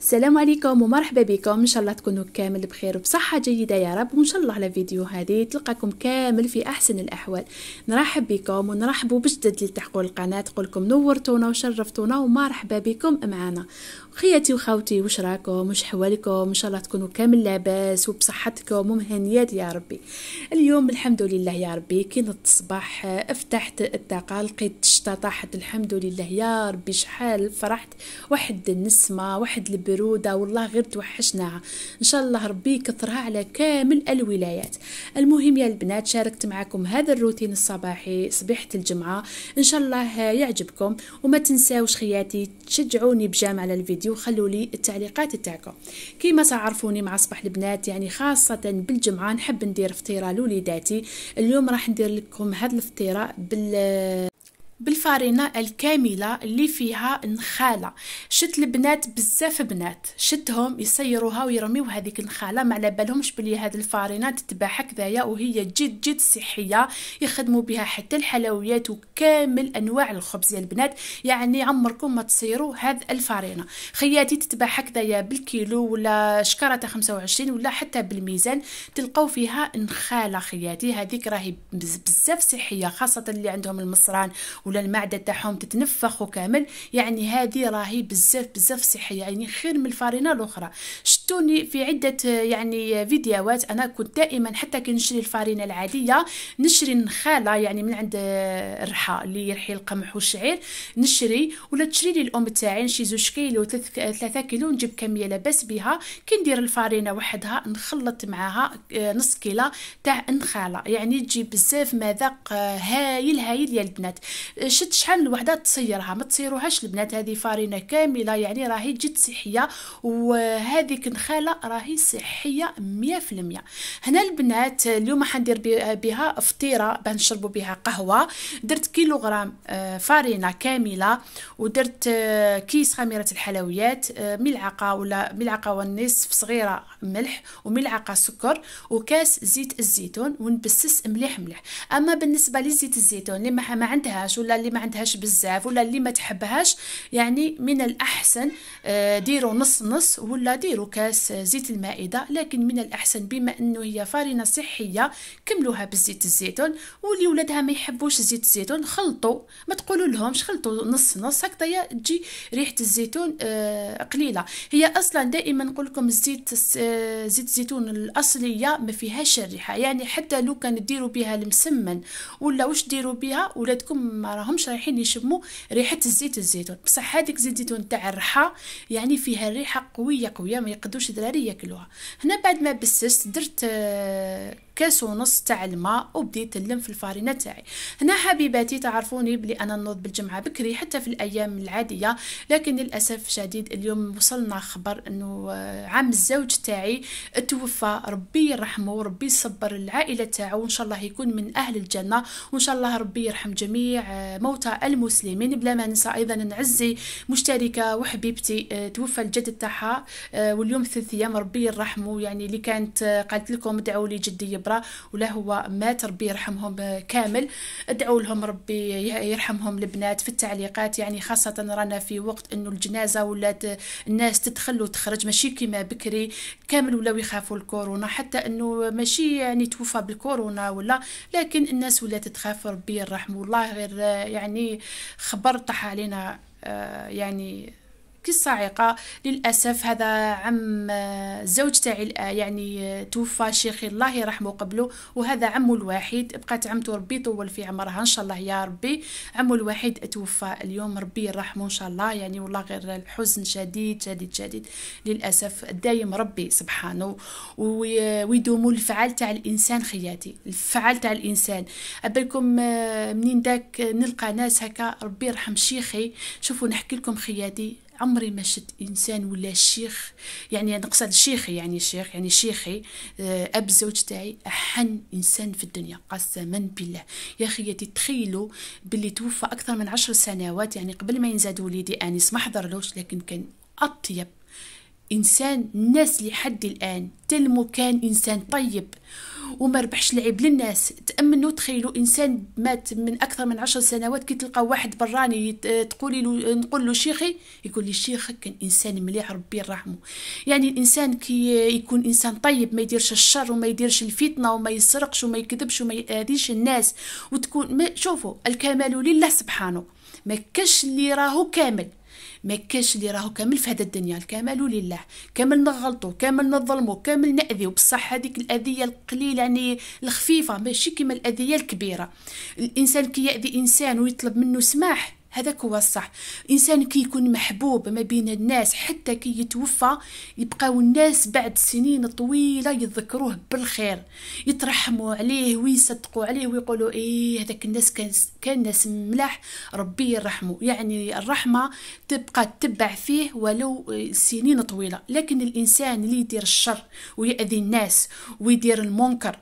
السلام عليكم ومرحبا بكم ان شاء الله تكونوا كامل بخير وبصحه جيده يا رب وان شاء الله على فيديو هذه تلقاكم كامل في احسن الاحوال نرحب بكم ونرحبوا بجدد اللي تحقوا القناه تقولكم نورتونا وشرفتونا ومرحبا بكم معنا خياتي وخاوتي وش راكم واش حوالكم ان شاء الله تكونوا كامل لاباس وبصحتكم ومهنيات يا ربي اليوم الحمد لله يا ربي كي نط الصباح فتحت الطاقه لقيت الشتا طاحت الحمد لله يا ربي شحال فرحت واحد النسمه واحد الب البرودة والله غير توحشناها إن شاء الله ربي يكثرها على كامل الولايات المهم يا البنات شاركت معكم هذا الروتين الصباحي صبيحة الجمعة إن شاء الله يعجبكم وما تنساوش خياتي تشجعوني بجام على الفيديو وخلوا لي التعليقات تاعكم كيما تعرفوني مع صباح البنات يعني خاصة بالجمعة نحب ندير فطيرة لوليداتي اليوم راح ندير لكم هذا الفطيرة بال بالفارينه الكامله اللي فيها نخاله شت البنات بزاف بنات شتهم يسيروها ويرميو هذيك النخاله ما على بالهمش بلي هاد الفارينه تتباع هكذايا وهي جد جد صحيه يخدموا بها حتى الحلويات وكامل انواع الخبز يا البنات يعني عمركم ما تصيروا هاد الفارينه خياتي تتباع هكذايا بالكيلو ولا شكاره 25 ولا حتى بالميزان تلقاو فيها نخاله خياتي هذيك راهي بزاف صحيه خاصه اللي عندهم المصران ولا المعده تاعهم تتنفخ وكامل يعني هذه راهي بزاف بزاف صحيه يعني خير من الفارينه الاخرى شتوني في عده يعني فيديوهات انا كنت دائما حتى كي نشري الفارينه العاديه نشري نخالة يعني من عند الرحى آه، اللي يرحي القمح والشعير نشري ولا تشري لي الام تاعي شي زوج كيلو آه، ثلاثة كيلو نجيب كميه لاباس بها كي ندير الفارينه وحدها نخلط معاها آه، نص كيلو تاع النخاله يعني تجي بزاف مذاق هايل هايل يا البنات شد شحال من وحده تصيرها ما تصيروهاش البنات هذه فارينه كامله يعني راهي جد صحيه وهذيك نخاله راهي صحيه 100% هنا البنات اليوم حندير بها فطيره باه نشربوا بها قهوه درت كيلوغرام آه، فارينه كامله ودرت آه، كيس خميره الحلويات آه، ملعقه ولا ملعقه ونصف صغيره ملح وملعقه سكر وكاس زيت الزيتون ونبسس مليح مليح اما بالنسبه لزيت الزيتون اللي ما عندهاش ولا ولا اللي ما عندهاش بزاف ولا اللي ما تحبهاش يعني من الأحسن آه، ديروا نص نص ولا ديروا كاس زيت المائدة لكن من الأحسن بما أنه هي فارينه صحية كملوها بالزيت الزيتون واللي ولادها ما يحبوش زيت الزيتون خلطوا ما تقولوا لهمش خلطوا نص نص هكذا تجي ريحة الزيتون آه، قليلة هي أصلا دائما نقول لكم الزيت آه، زيت الزيتون الأصلية ما فيهاش الريحة يعني حتى لو كان ديروا بها المسمن ولا واش ديروا بها ولادكم ما راهمش رايحين يشموا ريحه الزيت الزيتون بصح هذيك زيت الزيتون تاع الرحى يعني فيها ريحه قويه قويه ما يقدوش الدراري ياكلوها هنا بعد ما بسست درت آه، كاس ونص تاع الماء وبديت نلم في الفارينه تاعي هنا حبيباتي تعرفوني بلي انا نوض بالجمعه بكري حتى في الايام العاديه لكن للاسف شديد اليوم وصلنا خبر انه آه، عم الزوج تاعي توفى ربي يرحمه وربي يصبر العائله تاعو وان شاء الله يكون من اهل الجنه وان شاء الله ربي يرحم جميع آه، موتى المسلمين بلا ما ننسى ايضا نعزي مشتركه وحبيبتي آه، توفى الجد تاعها واليوم ثلاث ايام ربي يرحمه يعني اللي كانت قالت لكم ادعوا لي جدي الخضراء ولا هو مات ربي يرحمهم كامل ادعوا لهم ربي يرحمهم البنات في التعليقات يعني خاصة رانا في وقت انه الجنازة ولات الناس تدخل وتخرج ماشي كيما بكري كامل ولاو يخافوا الكورونا حتى انه ماشي يعني توفى بالكورونا ولا لكن الناس ولات تخاف ربي يرحمه والله غير يعني خبر طاح علينا آه، يعني قصة للأسف هذا عم الزوج تاعي يعني توفى شيخي الله يرحمه قبله وهذا عمه الوحيد بقات عمته ربي طول في عمرها إن شاء الله يا ربي عمه الوحيد توفى اليوم ربي يرحمه إن شاء الله يعني والله غير الحزن شديد شديد شديد للأسف دايم ربي سبحانه ويدوم الفعال تاع الإنسان خياتي الفعال تاع الإنسان أبلكم منين داك نلقى ناس هكا ربي يرحم شيخي شوفوا نحكي لكم خياتي عمري ما شفت انسان ولا شيخ يعني نقصد شيخي يعني شيخ يعني شيخي آه، اب الزوج تاعي احن انسان في الدنيا قسما بالله يا اخي تتخيلوا باللي توفى اكثر من عشر سنوات يعني قبل ما ينزاد وليدي انيس ما حضرلوش لكن كان اطيب انسان الناس لحد الان تلمو كان انسان طيب وما ربحش لعب للناس تامنوا تخيلوا انسان مات من اكثر من عشر سنوات كي تلقى واحد براني تقولي له نقول له شيخي يقول لي شيخك كان انسان مليح ربي يرحمه يعني الانسان كي يكون انسان طيب ما يديرش الشر وما يديرش الفتنه وما يسرقش وما يكذبش وما يأذيش الناس وتكون ما شوفوا الكمال لله سبحانه ما كش اللي راهو كامل ما كاش اللي راهو كامل في هذا الدنيا الكمال لله كامل نغلطو كامل نظلمو كامل ناذيو بصح هذيك الاذيه القليله يعني الخفيفه ماشي كيما الاذيه الكبيره الانسان كي ياذي انسان ويطلب منه سماح هذاك هو الصح الانسان كي يكون محبوب ما بين الناس حتى كي يتوفى يبقاو الناس بعد سنين طويله يذكروه بالخير يترحموا عليه ويصدقوا عليه ويقولوا ايه هذاك الناس كان كان ناس ملاح ربي يرحمه يعني الرحمه تبقى تتبع فيه ولو آه، سنين طويله لكن الانسان اللي يدير الشر ويأذي الناس ويدير المنكر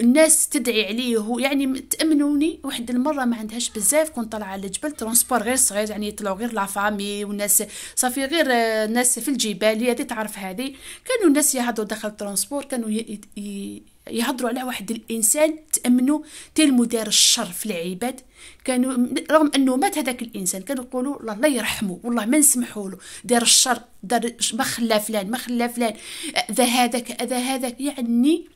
الناس تدعي عليه يعني تأمنوني واحد المره ما عندهاش بزاف كنت طالعه على الجبل ترونسبور صغار غير صغير يعني يطلعوا غير لا فامي والناس صافي غير آه، الناس في الجبال هي تعرف هذه كانوا الناس يهضروا داخل الترونسبور كانوا يهضروا على واحد الانسان تامنوا تيل مدير الشر في العباد كانوا رغم انه مات هذاك الانسان كانوا يقولوا الله يرحمه والله ما نسمحوا له دار الشر دار ما خلا فلان ما خلا فلان ذا هذاك ذا هذاك يعني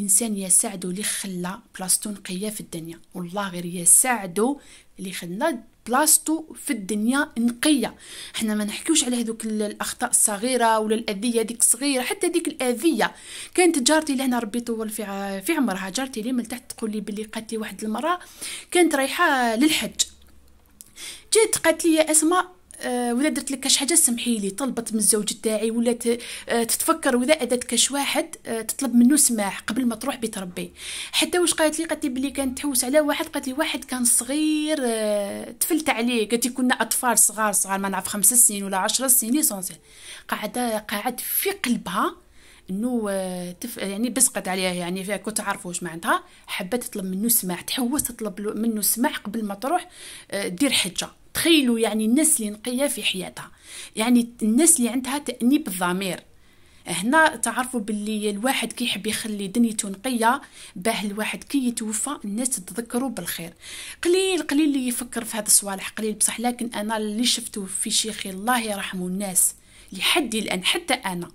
انسان يساعده اللي خلى بلاصتو نقيه في الدنيا والله غير يساعده اللي خلى بلاصتو في الدنيا نقيه حنا ما نحكيوش على هذوك الاخطاء الصغيره ولا الاذيه ديك الصغيره حتى ديك الاذيه كانت جارتي لهنا ربي طول في في عمرها جارتي لي من تحت تقول لي بلي قالت لي واحد المره كانت رايحه للحج جات قالت لي يا اسماء آه، ولا درت لك كاش حاجه سمحي لي طلبت من الزوج تاعي آه، ولا تتفكر واذا ادت كاش واحد آه، تطلب منه سماح قبل ما تروح بيت ربي حتى واش قالت لي قالت لي بلي كانت تحوس على واحد قالت لي واحد كان صغير تفلت عليه قالت لي كنا اطفال صغار صغار ما نعرف خمس سنين ولا عشر سنين ليسونسيال قاعده قاعد في قلبها انه تف... يعني بسقت عليها يعني فيها كنت عارفه واش معناتها حبت تطلب منه سماح تحوس تطلب منه سماح قبل ما تروح دير حجه تخيلوا يعني الناس اللي نقية في حياتها يعني الناس اللي عندها تأنيب الضمير هنا تعرفوا باللي الواحد كيحب يخلي دنيته نقيه باه الواحد كي يتوفى الناس تذكروا بالخير قليل قليل اللي يفكر في هذا الصوالح قليل بصح لكن انا اللي شفته في شيخي الله يرحمه الناس لحد الان حتى انا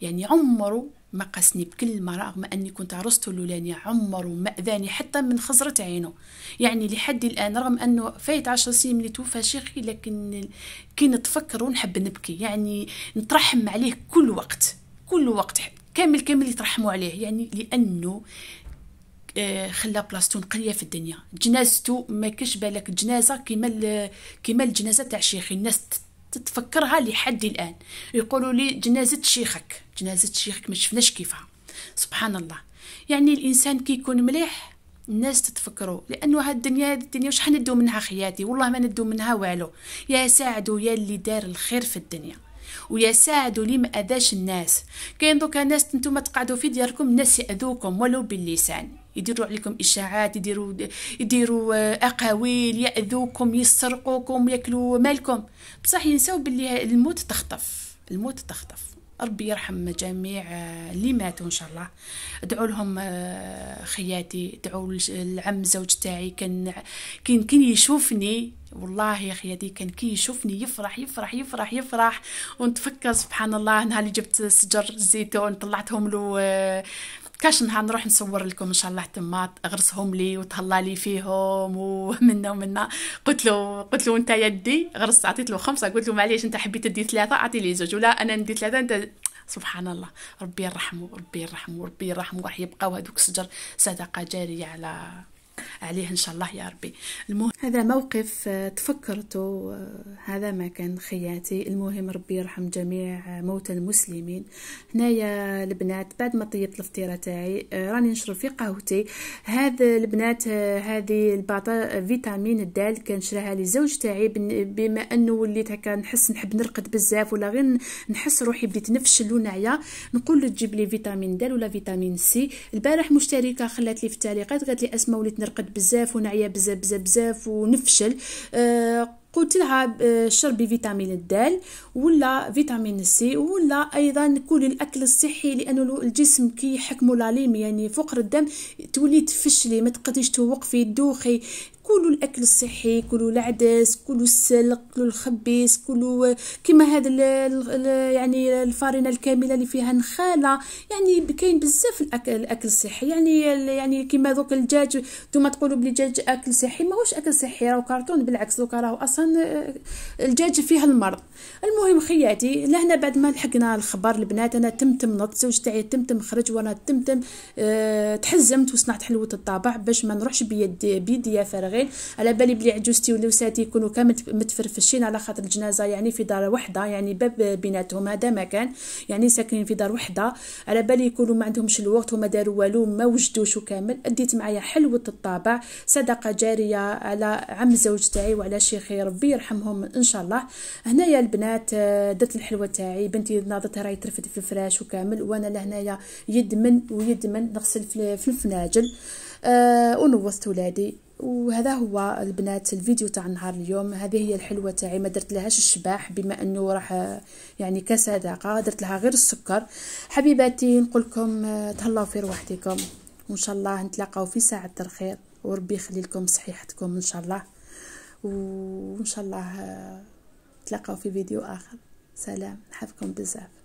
يعني عمره ما قاسني بكلمة رغم أني كنت عرسته الاولاني عمر وما أذاني حتى من خزرة عينه يعني لحد الآن رغم أنه فايت عشر سنين من توفى شيخي لكن كي نتفكر ونحب نبكي يعني نترحم عليه كل وقت كل وقت كامل كامل يترحموا عليه يعني لأنه آه، خلى بلاصتو نقيه في الدنيا جنازته ما كاش بالك جنازه كيما كيما الجنازه تاع شيخي الناس تتفكرها لحد الان يقولوا لي جنازه شيخك جنازه شيخك ما شفناش كيفها سبحان الله يعني الانسان كي يكون مليح الناس تتفكروا لانه هاد الدنيا هاد الدنيا واش حندو منها خياتي والله ما ندو منها والو يا ساعدوا يا اللي دار الخير في الدنيا ويا ساعدوا لي ما اذاش الناس كاين دوكا ناس نتوما تقعدوا في دياركم الناس ياذوكم ولو باللسان يديروا عليكم اشاعات يديروا يديروا آه، اقاويل ياذوكم يسرقوكم ياكلوا مالكم بصح ينساو باللي الموت تخطف الموت تخطف ربي يرحم جميع آه، اللي ماتوا ان شاء الله ادعوا لهم آه، خياتي ادعوا العم زوج تاعي كان كان يشوفني والله يا اخي هذيك كان كي يشوفني يفرح يفرح يفرح يفرح ونتفكر سبحان الله نهار اللي جبت سجر الزيتون طلعتهم له آه، كاش نهار نروح نصور لكم ان شاء الله تما غرسهم لي وتهلا لي فيهم ومنا ومنا قلت له قلت له انت يدي غرس عطيت له خمسه قلت له معليش انت حبيت تدي ثلاثه اعطي لي زوج ولا انا ندي ثلاثه انت سبحان الله ربي يرحمه ربي يرحمه ربي يرحمه راح يبقاو هذوك الشجر صدقه جاريه على عليه ان شاء الله يا ربي المهم هذا موقف آه، تفكرته آه، هذا ما كان خياتي المهم ربي يرحم جميع آه، موتى المسلمين هنايا البنات بعد ما طيبت الفطيره تاعي راني نشرب في قهوتي هذا البنات هذه الباطا فيتامين الدال كان شراها لي زوج تاعي بما انه وليت هكا نحس نحب نرقد بزاف ولا غير نحس روحي بديت نفشل ونعيا نقول له تجيب لي فيتامين دال ولا فيتامين سي البارح مشتركه خلات لي في التعليقات قالت لي اسماء وليت نرقد بزاف ونعيا بزاف بزاف بزاف ونفشل آه قلت لها آه، شربي فيتامين الدال ولا فيتامين سي ولا ايضا كل الاكل الصحي لانه الجسم كي يحكموا لاليم يعني فقر الدم تولي تفشلي ما تقدريش توقفي تدوخي كلوا الاكل الصحي كلوا العدس كلوا السلق كلوا الخبيز كلوا آه، كما هذا يعني الفارينه الكامله اللي فيها نخاله يعني كاين بزاف الاكل الاكل الصحي يعني يعني كما دوك الدجاج نتوما تقولوا بلي الدجاج اكل صحي ماهوش اكل صحي راهو كرتون بالعكس دوك راهو اصلا آه، الدجاج فيه المرض المهم خياتي لهنا بعد ما لحقنا الخبر البنات انا تمتم نط زوج تاعي تمتم خرج وانا تمتم أه تحزمت وصنعت حلوه الطابع باش ما نروحش بيدي بيدي فارغه غير على بالي بلي عجوزتي ولوساتي يكونوا كامل متفرفشين على خاطر الجنازه يعني في دار وحده يعني باب بيناتهم هذا ما كان يعني ساكنين في دار وحده على بالي يكونوا ما عندهمش الوقت وما داروا والو ما وجدوش كامل اديت معايا حلوه الطابع صدقه جاريه على عم زوج تاعي وعلى شيخي ربي يرحمهم ان شاء الله هنايا البنات آه، درت الحلوه تاعي بنتي ناضت راهي ترفد في الفراش وكامل وانا لهنايا يدمن ويدمن نغسل في الفناجل آه ونوصت ولادي وهذا هو البنات الفيديو تاع نهار اليوم هذه هي الحلوه تاعي ما درت لهاش الشباح بما انه راح يعني كصداقه درت لها غير السكر حبيباتي نقول لكم تهلاو في روحتكم وان شاء الله نتلاقاو في ساعه الخير وربي يخلي لكم صحيحتكم ان شاء الله وان شاء الله نتلاقاو في فيديو اخر سلام نحبكم بزاف